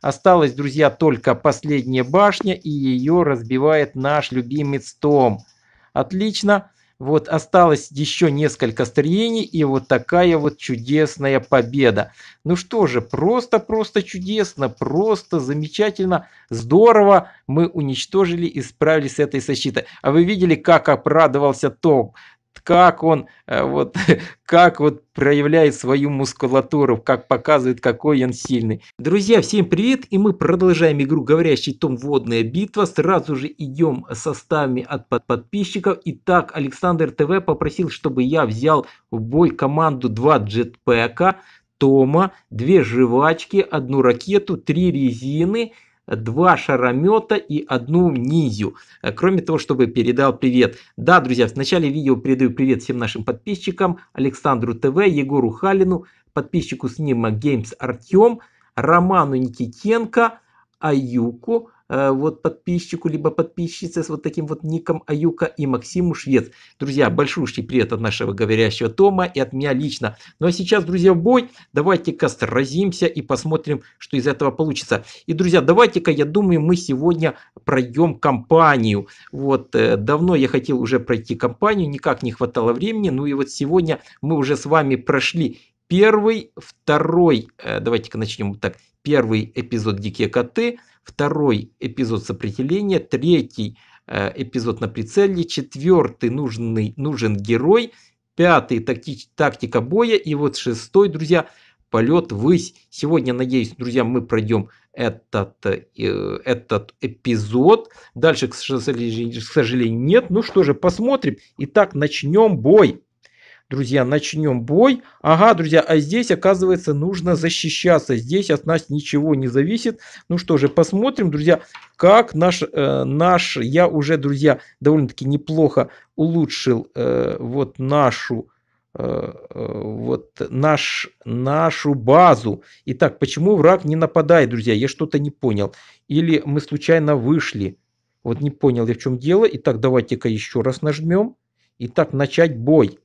Осталась, друзья, только последняя башня, и ее разбивает наш любимец Том. Отлично. Вот осталось еще несколько строений, и вот такая вот чудесная победа. Ну что же, просто-просто чудесно, просто замечательно, здорово мы уничтожили и справились с этой защитой. А вы видели, как обрадовался Том? как он э, вот, как вот проявляет свою мускулатуру, как показывает, какой он сильный. Друзья, всем привет, и мы продолжаем игру «Говорящий том. Водная битва». Сразу же идем составами от под подписчиков. Итак, Александр ТВ попросил, чтобы я взял в бой команду 2 джетпека, Тома, две жвачки, одну ракету, три резины – два шаромета и одну низю. Э, кроме того, чтобы передал привет. Да, друзья, в начале видео передаю привет всем нашим подписчикам. Александру ТВ, Егору Халину, подписчику с ним Games Артем, Роману Никитенко, Аюку, Э, вот подписчику, либо подписчице с вот таким вот ником Аюка и Максиму Швец. Друзья, большущий привет от нашего говорящего Тома и от меня лично. Ну а сейчас, друзья, в бой. Давайте-ка сразимся и посмотрим, что из этого получится. И, друзья, давайте-ка, я думаю, мы сегодня пройдем компанию. Вот, э, давно я хотел уже пройти компанию, никак не хватало времени. Ну и вот сегодня мы уже с вами прошли первый, второй, э, давайте-ка начнем так, первый эпизод «Дикие коты», второй эпизод сопротивления, третий э, эпизод на прицеле, четвертый нужный, нужен герой, пятый такти, тактика боя и вот шестой, друзья, полет ввысь. Сегодня, надеюсь, друзья, мы пройдем этот, э, этот эпизод. Дальше, к сожалению, к сожалению, нет. Ну что же, посмотрим. Итак, начнем бой друзья, начнем бой. Ага, друзья, а здесь, оказывается, нужно защищаться. Здесь от нас ничего не зависит. Ну что же, посмотрим, друзья, как наш, э, наш я уже, друзья, довольно-таки неплохо улучшил э, вот нашу э, э, вот наш, нашу базу. Итак, почему враг не нападает, друзья? Я что-то не понял. Или мы случайно вышли. Вот не понял я в чем дело. Итак, давайте-ка еще раз нажмем. Итак, начать бой.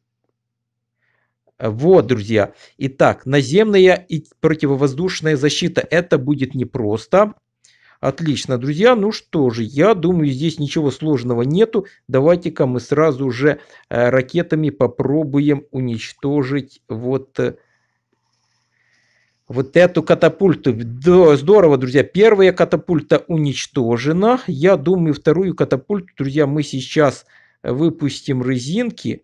Вот, друзья. Итак, наземная и противовоздушная защита. Это будет непросто. Отлично, друзья. Ну что же, я думаю, здесь ничего сложного нету. Давайте-ка мы сразу же э, ракетами попробуем уничтожить вот... Э, вот эту катапульту. Да, здорово, друзья. Первая катапульта уничтожена. Я думаю, вторую катапульту, друзья, мы сейчас выпустим резинки.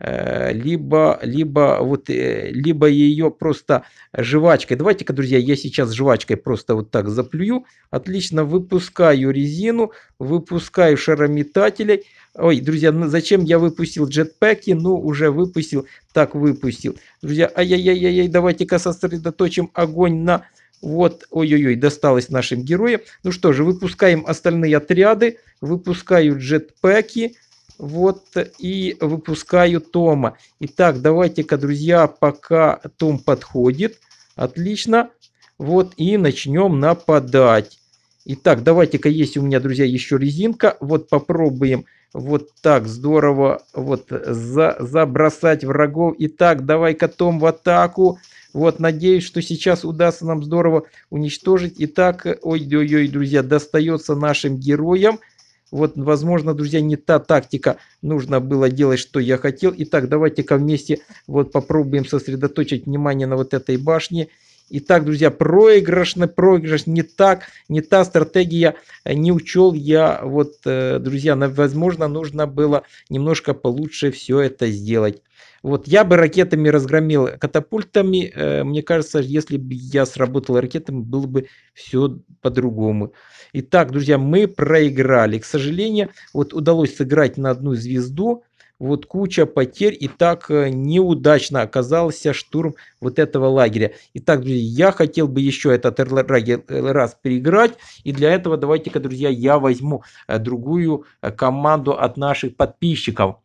Э, либо, либо, вот, э, либо ее просто жвачкой. Давайте-ка, друзья, я сейчас жвачкой просто вот так заплюю. Отлично, выпускаю резину, выпускаю шарометателей. Ой, друзья, ну зачем я выпустил джетпеки? Ну, уже выпустил, так выпустил. Друзья, ай-яй-яй-яй, давайте-ка сосредоточим огонь на... Вот, ой-ой-ой, досталось нашим героям. Ну что же, выпускаем остальные отряды, выпускаю джетпеки, вот и выпускаю Тома. Итак, давайте-ка, друзья, пока Том подходит. Отлично. Вот и начнем нападать. Итак, давайте-ка есть у меня, друзья, еще резинка. Вот попробуем вот так здорово вот за, забросать врагов. Итак, давай-ка Том в атаку. Вот, надеюсь, что сейчас удастся нам здорово уничтожить. Итак, ой-ой-ой, друзья, достается нашим героям. Вот, возможно, друзья, не та тактика. Нужно было делать, что я хотел. Итак, давайте-ка вместе вот попробуем сосредоточить внимание на вот этой башне. Итак, друзья, проигрышно, проигрыш, не так, не та стратегия, э, не учел я, вот, э, друзья, возможно, нужно было немножко получше все это сделать. Вот я бы ракетами разгромил катапультами. Э, мне кажется, если бы я сработал ракетами, было бы все по-другому. Итак, друзья, мы проиграли. К сожалению, вот удалось сыграть на одну звезду вот куча потерь, и так э, неудачно оказался штурм вот этого лагеря. Итак, друзья, я хотел бы еще этот лагерь э, раз переиграть, и для этого давайте-ка, друзья, я возьму э, другую команду от наших подписчиков.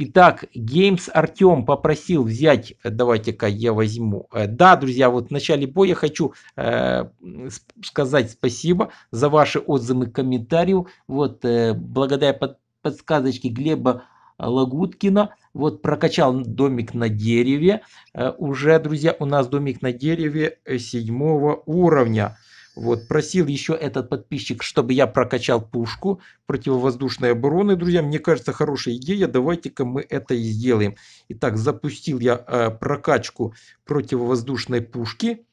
Итак, Геймс Артем попросил взять, давайте-ка я возьму. Да, друзья, вот в начале боя хочу э, сказать спасибо за ваши отзывы, комментарии. Вот, э, благодаря под, подсказочке Глеба Лагуткина. Вот прокачал домик на дереве. Э, уже, друзья, у нас домик на дереве э, седьмого уровня. Вот, просил еще этот подписчик, чтобы я прокачал пушку противовоздушной обороны. Друзья, мне кажется, хорошая идея. Давайте-ка мы это и сделаем. Итак, запустил я э, прокачку противовоздушной пушки.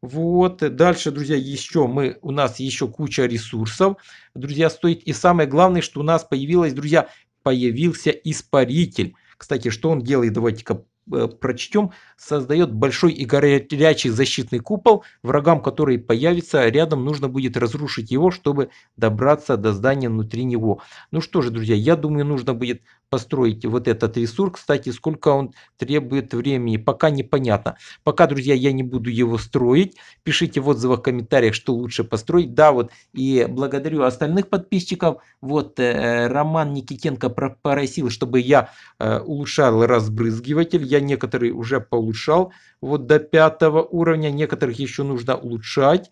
Вот, дальше, друзья, еще мы, у нас еще куча ресурсов, друзья, стоит, и самое главное, что у нас появилась, друзья, появился испаритель. Кстати, что он делает, давайте-ка э, прочтем, создает большой и горячий защитный купол, врагам, которые появятся а рядом, нужно будет разрушить его, чтобы добраться до здания внутри него. Ну что же, друзья, я думаю, нужно будет построите вот этот ресурс. Кстати, сколько он требует времени, пока непонятно. Пока, друзья, я не буду его строить. Пишите в отзывах, в комментариях, что лучше построить. Да, вот и благодарю остальных подписчиков. Вот э, Роман Никитенко попросил, чтобы я э, улучшал разбрызгиватель. Я некоторые уже улучшал вот до пятого уровня, некоторых еще нужно улучшать.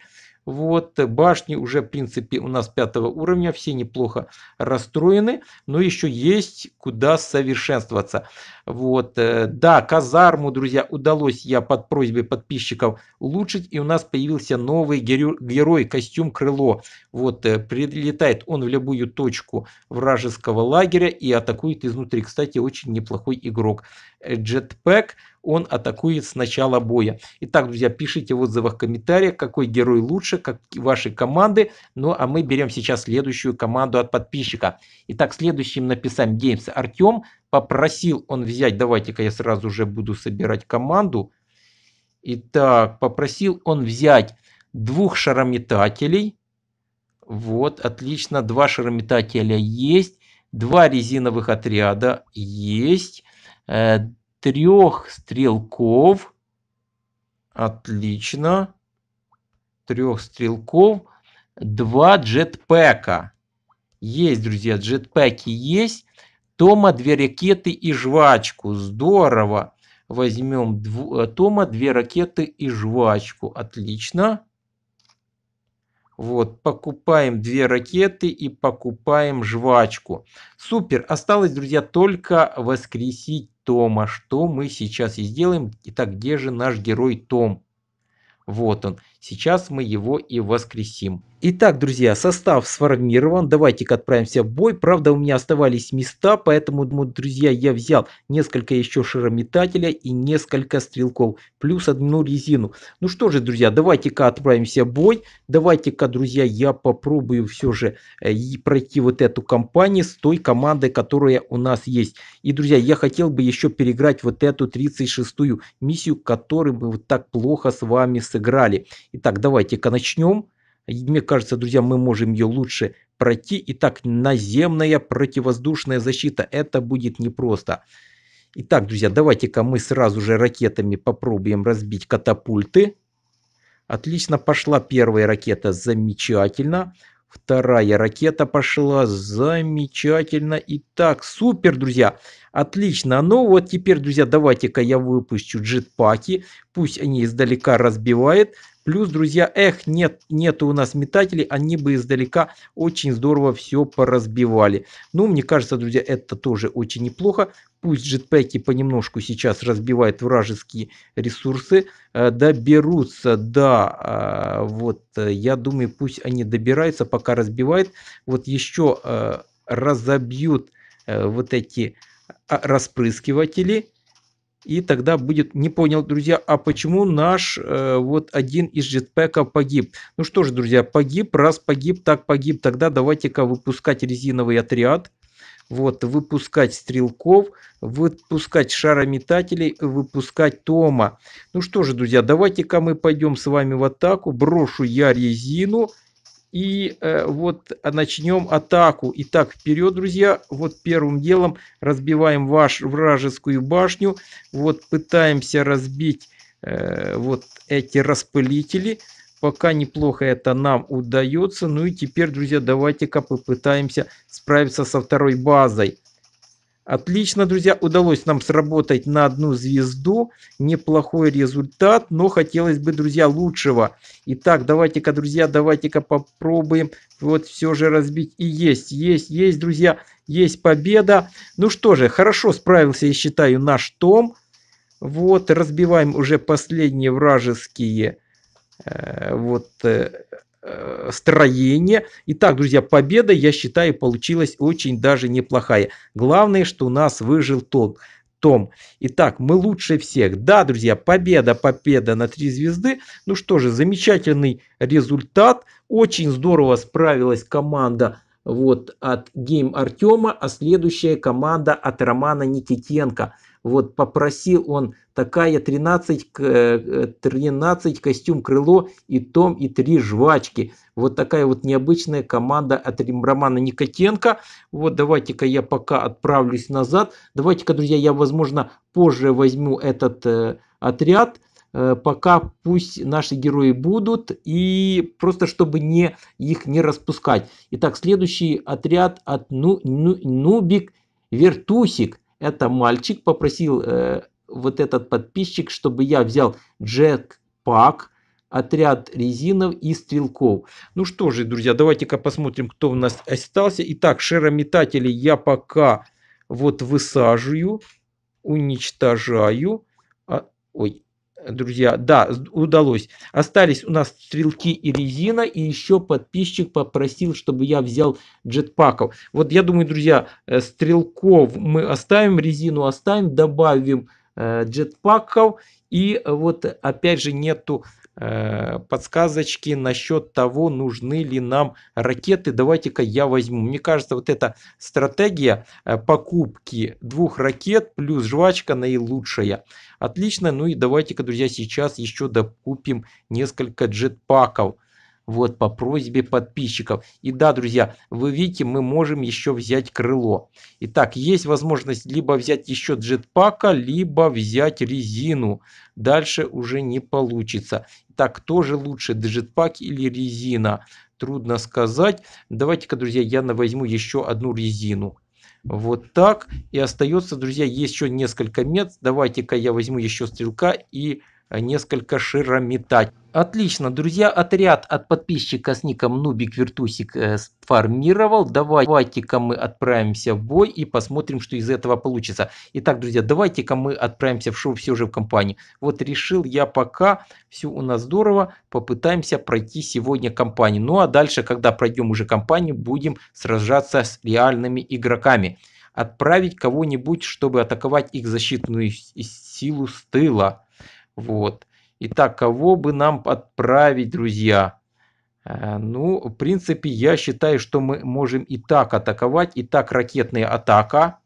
Вот, башни уже, в принципе, у нас пятого уровня, все неплохо расстроены, но еще есть куда совершенствоваться. Вот, э, да, казарму, друзья, удалось я под просьбой подписчиков улучшить, и у нас появился новый герой, костюм Крыло. Вот, э, прилетает он в любую точку вражеского лагеря и атакует изнутри. Кстати, очень неплохой игрок. Э, джетпэк он атакует с начала боя. Итак, друзья, пишите в отзывах, комментариях, какой герой лучше, как ваши команды. Ну, а мы берем сейчас следующую команду от подписчика. Итак, следующим написаем Games Артем. Попросил он взять, давайте-ка я сразу же буду собирать команду. Итак, попросил он взять двух шарометателей. Вот, отлично, два шарометателя есть. Два резиновых отряда есть э, трех стрелков. Отлично. Трех стрелков. Два джетпэка. Есть, друзья, джетпэки есть. Тома две ракеты и жвачку. Здорово. Возьмем дв... Э, Тома две ракеты и жвачку. Отлично. Вот, покупаем две ракеты и покупаем жвачку. Супер. Осталось, друзья, только воскресить Тома, что мы сейчас и сделаем. Итак, где же наш герой Том? Вот он. Сейчас мы его и воскресим. Итак, друзья, состав сформирован. Давайте-ка отправимся в бой. Правда, у меня оставались места, поэтому, друзья, я взял несколько еще шарометателя и несколько стрелков. Плюс одну резину. Ну что же, друзья, давайте-ка отправимся в бой. Давайте-ка, друзья, я попробую все же э, пройти вот эту кампанию с той командой, которая у нас есть. И, друзья, я хотел бы еще переиграть вот эту 36-ю миссию, которую мы вот так плохо с вами сыграли. Итак, давайте-ка начнем. Мне кажется, друзья, мы можем ее лучше пройти. Итак, наземная противовоздушная защита. Это будет непросто. Итак, друзья, давайте-ка мы сразу же ракетами попробуем разбить катапульты. Отлично, пошла первая ракета, замечательно. Вторая ракета пошла, замечательно. Итак, супер, друзья. Отлично. Ну вот теперь, друзья, давайте-ка я выпущу джетпаки. Пусть они издалека разбивают. Плюс, друзья, эх, нет, нету у нас метателей, они бы издалека очень здорово все поразбивали. Ну, мне кажется, друзья, это тоже очень неплохо. Пусть джетпеки понемножку сейчас разбивают вражеские ресурсы, э, доберутся до, э, вот, э, я думаю, пусть они добираются, пока разбивают. Вот еще разобьют вот эти а, распрыскиватели. И тогда будет, не понял, друзья, а почему наш э, вот один из джетпеков погиб? Ну что же друзья, погиб, раз погиб, так погиб. Тогда давайте-ка выпускать резиновый отряд. Вот, выпускать стрелков, выпускать шарометателей, выпускать Тома. Ну что же, друзья, давайте-ка мы пойдем с вами в атаку. Брошу я резину. И э, вот а, начнем атаку. Итак, вперед, друзья. Вот первым делом разбиваем ваш вражескую башню. Вот пытаемся разбить э, вот эти распылители. Пока неплохо это нам удается. Ну и теперь, друзья, давайте-ка попытаемся справиться со второй базой. Отлично, друзья, удалось нам сработать на одну звезду. Неплохой результат, но хотелось бы, друзья, лучшего. Итак, давайте-ка, друзья, давайте-ка попробуем вот все же разбить. И есть, есть, есть, друзья, есть победа. Ну что же, хорошо справился, я считаю, наш Том. Вот, разбиваем уже последние вражеские э, вот э, Э, строение. Итак, друзья, победа, я считаю, получилась очень даже неплохая. Главное, что у нас выжил тот. Том. Итак, мы лучше всех. Да, друзья, победа, победа на три звезды. Ну что же, замечательный результат. Очень здорово справилась команда вот от Гейм Артема, а следующая команда от Романа Никитенко. Вот попросил он такая 13, 13 э, костюм крыло и том и три жвачки. Вот такая вот необычная команда от Романа Никотенко. Вот давайте-ка я пока отправлюсь назад. Давайте-ка, друзья, я, возможно, позже возьму этот э, отряд э, пока пусть наши герои будут, и просто чтобы не, их не распускать. Итак, следующий отряд от ну, ну, Нубик Вертусик. Это мальчик попросил э, вот этот подписчик, чтобы я взял джетпак, отряд резинов и стрелков. Ну что же, друзья, давайте-ка посмотрим, кто у нас остался. Итак, шарометатели я пока вот высаживаю, уничтожаю. А, ой, друзья, да, удалось. Остались у нас стрелки и резина, и еще подписчик попросил, чтобы я взял джетпаков. Вот я думаю, друзья, э, стрелков мы оставим, резину оставим, добавим Э, джетпаков. И вот опять же нету э, подсказочки насчет того, нужны ли нам ракеты. Давайте-ка я возьму. Мне кажется, вот эта стратегия э, покупки двух ракет плюс жвачка наилучшая. Отлично. Ну и давайте-ка, друзья, сейчас еще докупим несколько джетпаков вот по просьбе подписчиков. И да, друзья, вы видите, мы можем еще взять крыло. Итак, есть возможность либо взять еще джетпака, либо взять резину. Дальше уже не получится. Так, кто же лучше, джетпак или резина? Трудно сказать. Давайте-ка, друзья, я возьму еще одну резину. Вот так. И остается, друзья, еще несколько метров. Давайте-ка я возьму еще стрелка и а несколько метать. Отлично, друзья, отряд от подписчика с ником Нубик Вертусик э, сформировал. Давайте-ка мы отправимся в бой и посмотрим, что из этого получится. Итак, друзья, давайте-ка мы отправимся в шоу все же в компании. Вот решил я пока, все у нас здорово, попытаемся пройти сегодня компанию. Ну а дальше, когда пройдем уже компанию, будем сражаться с реальными игроками. Отправить кого-нибудь, чтобы атаковать их защитную силу с тыла. Вот. Итак, кого бы нам отправить, друзья? Э, ну, в принципе, я считаю, что мы можем и так атаковать. И так ракетная атака.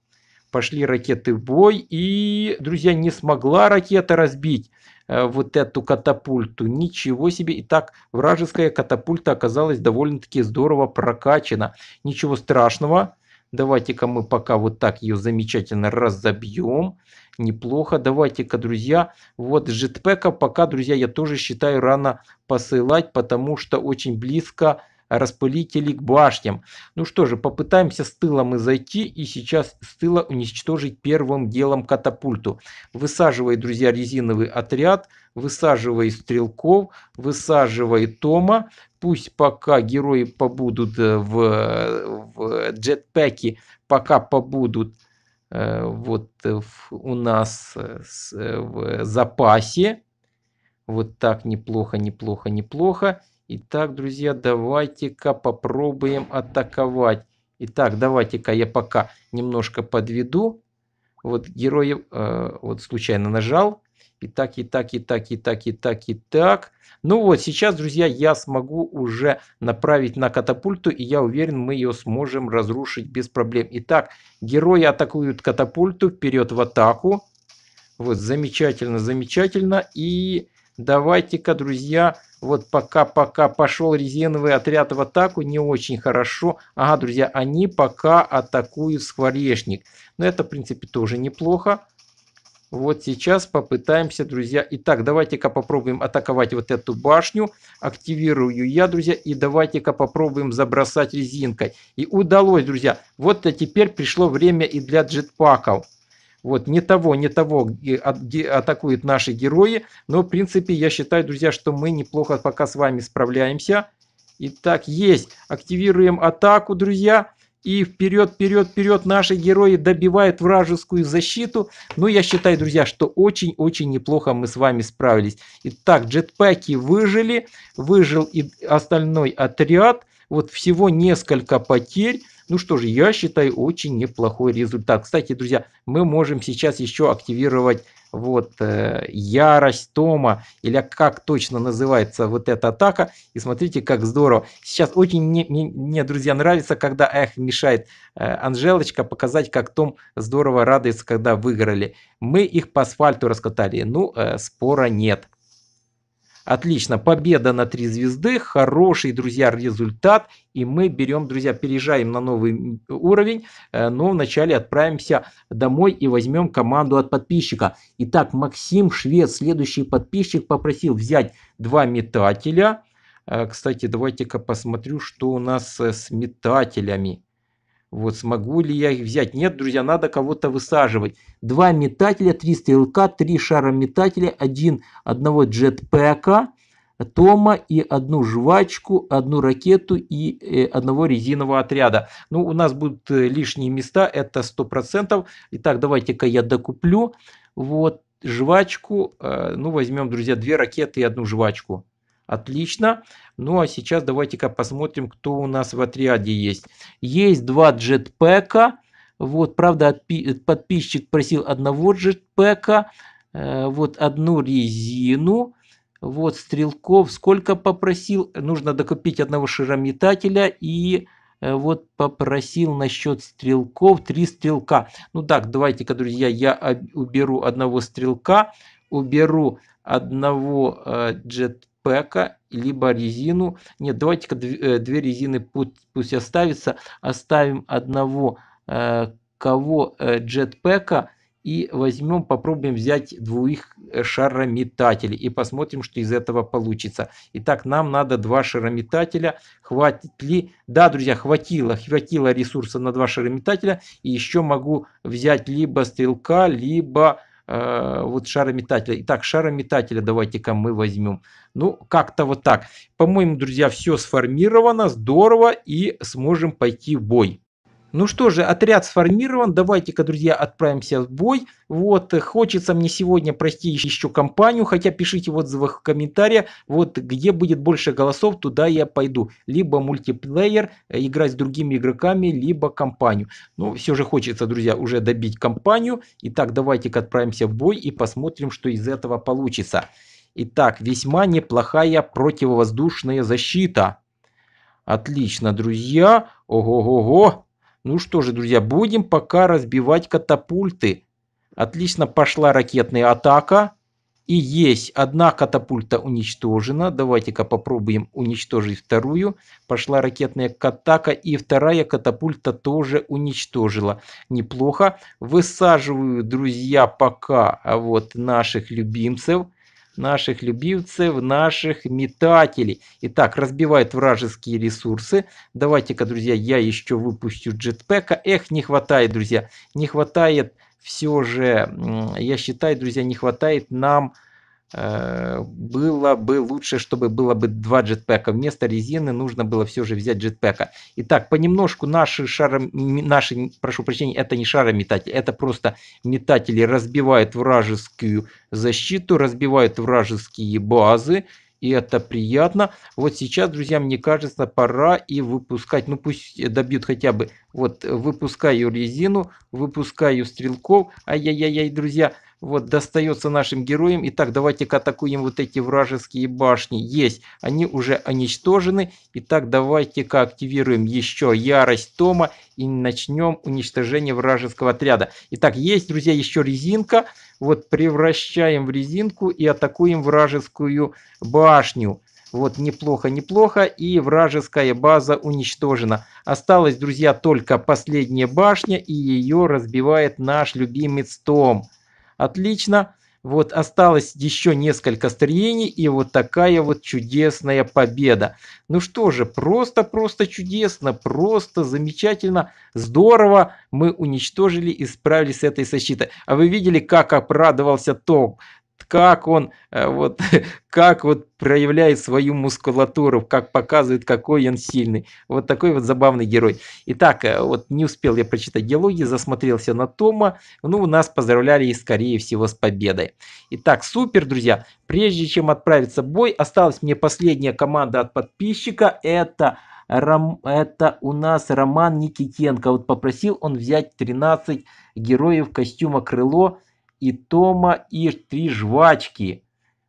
Пошли ракеты в бой. И, друзья, не смогла ракета разбить э, вот эту катапульту. Ничего себе. И так вражеская катапульта оказалась довольно-таки здорово прокачана. Ничего страшного. Давайте-ка мы пока вот так ее замечательно разобьем. Неплохо. Давайте-ка, друзья, вот жетпека пока, друзья, я тоже считаю рано посылать, потому что очень близко распылители к башням. Ну что же, попытаемся с тыла мы зайти и сейчас с тыла уничтожить первым делом катапульту. Высаживай, друзья, резиновый отряд, высаживай стрелков, высаживай Тома, пусть пока герои побудут э, в, в джетпеке, пока побудут э, вот э, в, у нас в запасе. Вот так неплохо, неплохо, неплохо. Итак, друзья, давайте-ка попробуем атаковать. Итак, давайте-ка я пока немножко подведу. Вот героев, э, вот случайно нажал. И так, и так, и так, и так, и так, и так. Ну вот, сейчас, друзья, я смогу уже направить на катапульту, и я уверен, мы ее сможем разрушить без проблем. Итак, герои атакуют катапульту, вперед в атаку. Вот, замечательно, замечательно. И давайте-ка, друзья, вот пока-пока пошел резиновый отряд в атаку, не очень хорошо. Ага, друзья, они пока атакуют скворечник. Но это, в принципе, тоже неплохо. Вот сейчас попытаемся, друзья. Итак, давайте-ка попробуем атаковать вот эту башню. Активирую я, друзья. И давайте-ка попробуем забросать резинкой. И удалось, друзья. Вот а теперь пришло время и для джетпаков. Вот, не того, не того а, атакуют наши герои. Но, в принципе, я считаю, друзья, что мы неплохо пока с вами справляемся. Итак, есть. Активируем атаку, друзья. Друзья. И вперед, вперед, вперед наши герои добивают вражескую защиту. Ну, я считаю, друзья, что очень-очень неплохо мы с вами справились. Итак, джетпаки выжили, выжил и остальной отряд. Вот всего несколько потерь. Ну что же, я считаю, очень неплохой результат. Кстати, друзья, мы можем сейчас еще активировать вот э, ярость Тома, или как точно называется вот эта атака. И смотрите, как здорово. Сейчас очень не, мне, мне друзья, нравится, когда эх, мешает э, Анжелочка показать, как Том здорово радуется, когда выиграли. Мы их по асфальту раскатали. Ну, э, спора нет. Отлично, победа на три звезды, хороший, друзья, результат. И мы берем, друзья, переезжаем на новый уровень, э, но вначале отправимся домой и возьмем команду от подписчика. Итак, Максим Швед, следующий подписчик, попросил взять два метателя. Э, кстати, давайте-ка посмотрю, что у нас э, с метателями. Вот смогу ли я их взять? Нет, друзья, надо кого-то высаживать. Два метателя, три стрелка, три шара метателя, один, одного джетпэка, тома и одну жвачку, одну ракету и э, одного резинового отряда. Ну, у нас будут э, лишние места, это 100%. Итак, давайте-ка я докуплю. Вот, жвачку, э, ну, возьмем, друзья, две ракеты и одну жвачку. Отлично. Ну а сейчас давайте-ка посмотрим, кто у нас в отряде есть. Есть два джетпека, Вот, правда, подписчик просил одного джетпека, э, вот одну резину. Вот стрелков сколько попросил? Нужно докупить одного широметателя и э, вот попросил насчет стрелков три стрелка. Ну так, давайте-ка, друзья, я уберу одного стрелка, уберу одного э, джет пека, либо резину. Нет, давайте-ка э, две резины пусть, пусть оставится. Оставим одного э, кого э, джетпека и возьмем, попробуем взять двоих шарометателей и посмотрим, что из этого получится. Итак, нам надо два шарометателя. Хватит ли? Да, друзья, хватило. Хватило ресурса на два шарометателя. И еще могу взять либо стрелка, либо э, вот шарометателя. Итак, шарометателя давайте-ка мы возьмем. Ну, как-то вот так. По-моему, друзья, все сформировано, здорово и сможем пойти в бой. Ну что же, отряд сформирован, давайте-ка, друзья, отправимся в бой. Вот, хочется мне сегодня пройти еще компанию, хотя пишите в отзывах в комментариях, вот где будет больше голосов, туда я пойду. Либо мультиплеер, э, играть с другими игроками, либо компанию. Но все же хочется, друзья, уже добить компанию. Итак, давайте-ка отправимся в бой и посмотрим, что из этого получится. Итак, весьма неплохая противовоздушная защита. Отлично, друзья. Ого-го-го. Ну что же, друзья, будем пока разбивать катапульты. Отлично пошла ракетная атака. И есть одна катапульта уничтожена. Давайте-ка попробуем уничтожить вторую. Пошла ракетная атака и вторая катапульта тоже уничтожила. Неплохо. Высаживаю, друзья, пока вот наших любимцев наших любивцев, наших метателей. Итак, разбивает вражеские ресурсы. Давайте-ка, друзья, я еще выпущу джетпека. Эх, не хватает, друзья. Не хватает все же, я считаю, друзья, не хватает нам Э, было бы лучше, чтобы было бы два джетпэка. Вместо резины нужно было все же взять джетпэка. Итак, понемножку наши шары, наши, прошу прощения, это не шары метатели, это просто метатели разбивают вражескую защиту, разбивают вражеские базы, и это приятно. Вот сейчас, друзья, мне кажется, пора и выпускать, ну пусть добьют хотя бы, вот выпускаю резину, выпускаю стрелков, ай-яй-яй-яй, друзья вот достается нашим героям. Итак, давайте-ка атакуем вот эти вражеские башни. Есть, они уже уничтожены. Итак, давайте-ка активируем еще ярость Тома и начнем уничтожение вражеского отряда. Итак, есть, друзья, еще резинка. Вот превращаем в резинку и атакуем вражескую башню. Вот неплохо, неплохо. И вражеская база уничтожена. Осталась, друзья, только последняя башня и ее разбивает наш любимец Том. Отлично. Вот осталось еще несколько стриений и вот такая вот чудесная победа. Ну что же, просто-просто чудесно, просто замечательно, здорово мы уничтожили и справились с этой защитой. А вы видели, как обрадовался Том? как он э, вот, как вот проявляет свою мускулатуру, как показывает, какой он сильный. Вот такой вот забавный герой. Итак, э, вот не успел я прочитать диалоги, засмотрелся на Тома. Ну, у нас поздравляли и, скорее всего, с победой. Итак, супер, друзья. Прежде чем отправиться в бой, осталась мне последняя команда от подписчика. Это... Ром, это у нас Роман Никитенко. Вот попросил он взять 13 героев костюма «Крыло» и Тома и три жвачки.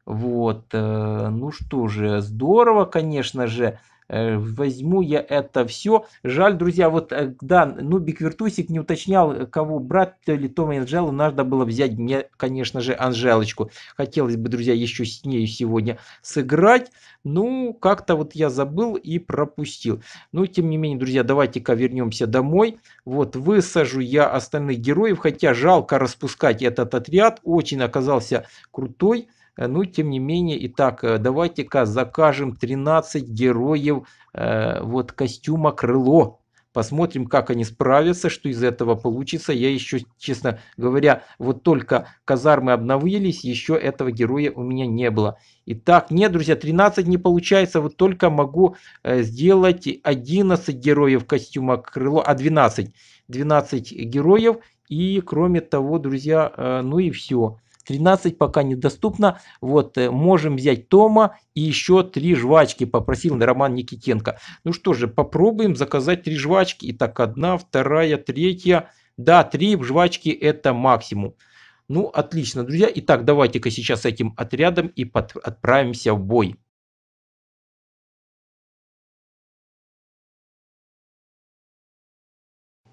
Вот, э, ну что же, здорово, конечно же. Э, возьму я это все. Жаль, друзья, вот э, да, Нубик Вертусик не уточнял, кого брать, то ли Тома Анжелу, надо было взять мне, конечно же, Анжелочку. Хотелось бы, друзья, еще с нею сегодня сыграть. Ну, как-то вот я забыл и пропустил. Ну, тем не менее, друзья, давайте-ка вернемся домой. Вот, высажу я остальных героев, хотя жалко распускать этот отряд. Очень оказался крутой. Э, ну, тем не менее, итак, э, давайте-ка закажем 13 героев э, вот костюма «Крыло». Посмотрим, как они справятся, что из этого получится. Я еще, честно говоря, вот только казармы обновились, еще этого героя у меня не было. Итак, нет, друзья, 13 не получается, вот только могу сделать 11 героев костюма крыло, а 12. 12 героев и кроме того, друзья, ну и все. 13 пока недоступно. Вот, э, можем взять Тома и еще три жвачки, попросил Роман Никитенко. Ну что же, попробуем заказать три жвачки. Итак, одна, вторая, третья. Да, три жвачки это максимум. Ну, отлично, друзья. Итак, давайте-ка сейчас этим отрядом и под... отправимся в бой.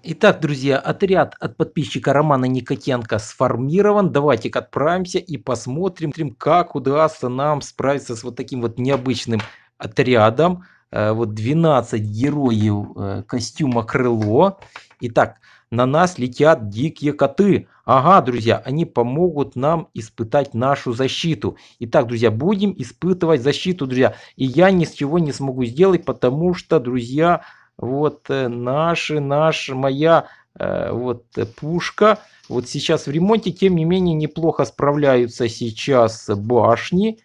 Итак, друзья, отряд от подписчика Романа Никотенко сформирован. Давайте-ка отправимся и посмотрим, как удастся нам справиться с вот таким вот необычным отрядом. Э, вот 12 героев э, костюма крыло. Итак, на нас летят дикие коты. Ага, друзья, они помогут нам испытать нашу защиту. Итак, друзья, будем испытывать защиту, друзья. И я ни с чего не смогу сделать, потому что, друзья, вот э, наши, наша, моя э, вот э, пушка. Вот сейчас в ремонте, тем не менее, неплохо справляются сейчас башни.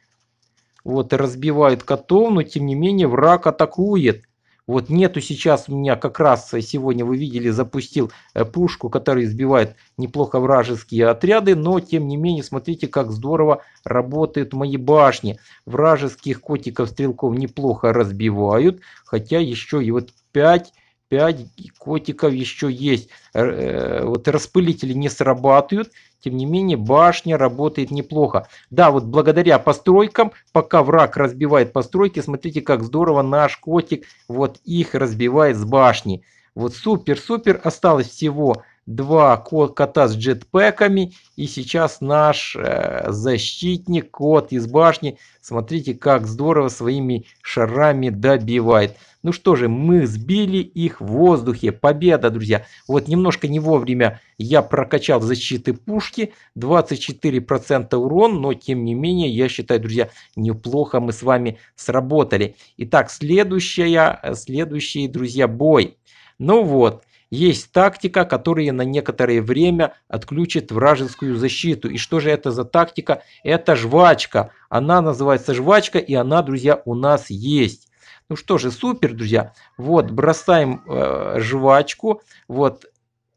Вот разбивают котов, но тем не менее враг атакует. Вот нету сейчас у меня как раз сегодня вы видели запустил пушку, которая сбивает неплохо вражеские отряды, но тем не менее смотрите как здорово работают мои башни. Вражеских котиков стрелков неплохо разбивают, хотя еще и вот 5, 5 котиков еще есть. Э, вот распылители не срабатывают, тем не менее башня работает неплохо. Да, вот благодаря постройкам, пока враг разбивает постройки, смотрите, как здорово наш котик вот их разбивает с башни. Вот супер-супер, осталось всего два кота с джетпэками. И сейчас наш э, защитник, кот из башни, смотрите, как здорово своими шарами добивает. Ну что же, мы сбили их в воздухе. Победа, друзья. Вот немножко не вовремя я прокачал защиты пушки. 24% урон, но тем не менее, я считаю, друзья, неплохо мы с вами сработали. Итак, следующая, следующий, друзья, бой. Ну вот, есть тактика, которая на некоторое время отключит вражескую защиту. И что же это за тактика? Это жвачка. Она называется жвачка, и она, друзья, у нас есть. Ну что же, супер, друзья. Вот, бросаем э, жвачку. Вот,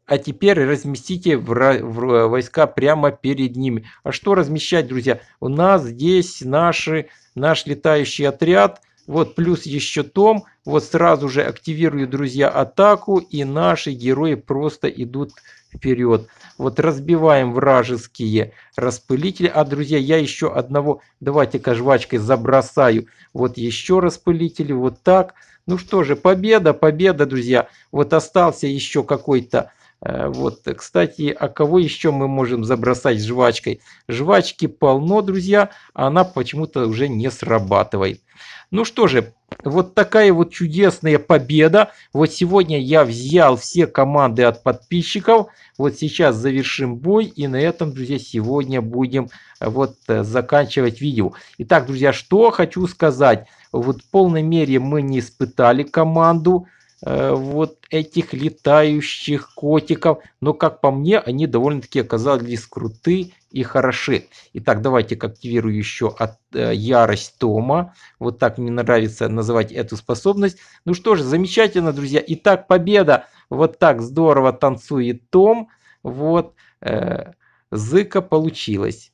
а теперь разместите э, войска прямо перед ними. А что размещать, друзья? У нас здесь наши, наш летающий отряд. Вот плюс еще том. Вот сразу же активирую, друзья, атаку. И наши герои просто идут вперед. Вот разбиваем вражеские распылители. А, друзья, я еще одного, давайте-ка жвачкой забросаю. Вот еще распылители, вот так. Ну что же, победа, победа, друзья. Вот остался еще какой-то... Э, вот, кстати, а кого еще мы можем забросать жвачкой? Жвачки полно, друзья, а она почему-то уже не срабатывает. Ну что же, вот такая вот чудесная победа. Вот сегодня я взял все команды от подписчиков. Вот сейчас завершим бой. И на этом, друзья, сегодня будем э, вот э, заканчивать видео. Итак, друзья, что хочу сказать. Вот в полной мере мы не испытали команду. Э, вот этих летающих котиков. Но, как по мне, они довольно-таки оказались круты и хороши. Итак, давайте активирую еще от, э, ярость Тома. Вот так мне нравится называть эту способность. Ну что же, замечательно, друзья. Итак, победа. Вот так здорово танцует Том. Вот, э, зыка получилось.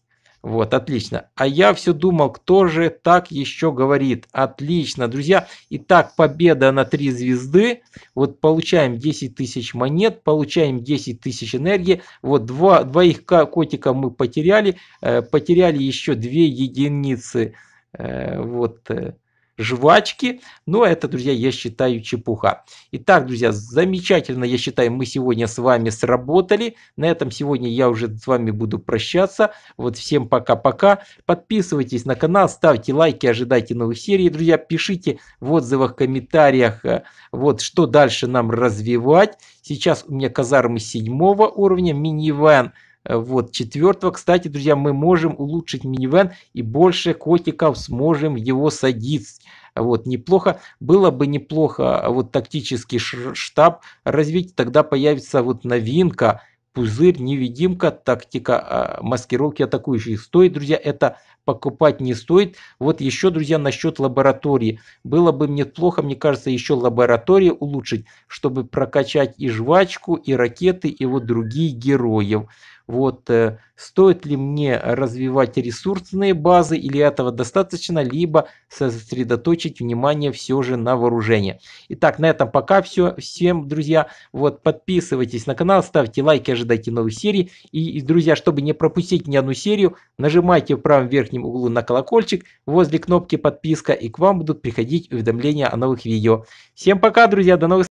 Вот, отлично. А я все думал, кто же так еще говорит. Отлично, друзья. Итак, победа на 3 звезды. Вот получаем 10 тысяч монет, получаем 10 тысяч энергии. Вот два, двоих котика мы потеряли. Э, потеряли еще 2 единицы. Э, вот, э, жвачки. Но это, друзья, я считаю чепуха. Итак, друзья, замечательно, я считаю, мы сегодня с вами сработали. На этом сегодня я уже с вами буду прощаться. Вот всем пока-пока. Подписывайтесь на канал, ставьте лайки, ожидайте новых серий, друзья. Пишите в отзывах, комментариях, э, вот что дальше нам развивать. Сейчас у меня казармы седьмого уровня, минивэн вот, четвертого, кстати, друзья, мы можем улучшить минивэн и больше котиков сможем его садить. Вот, неплохо. Было бы неплохо а, вот тактический штаб развить, тогда появится вот новинка, пузырь, невидимка, тактика а, маскировки атакующих. Стоит, друзья, это покупать не стоит. Вот еще, друзья, насчет лаборатории. Было бы мне плохо, мне кажется, еще лаборатории улучшить, чтобы прокачать и жвачку, и ракеты, и вот другие героев. Вот, э, стоит ли мне развивать ресурсные базы или этого достаточно, либо сосредоточить внимание все же на вооружении. Итак, на этом пока все. Всем, друзья, вот подписывайтесь на канал, ставьте лайки, ожидайте новых серий. И, друзья, чтобы не пропустить ни одну серию, нажимайте в правом верхнем углу на колокольчик возле кнопки подписка и к вам будут приходить уведомления о новых видео. Всем пока, друзья, до новых встреч.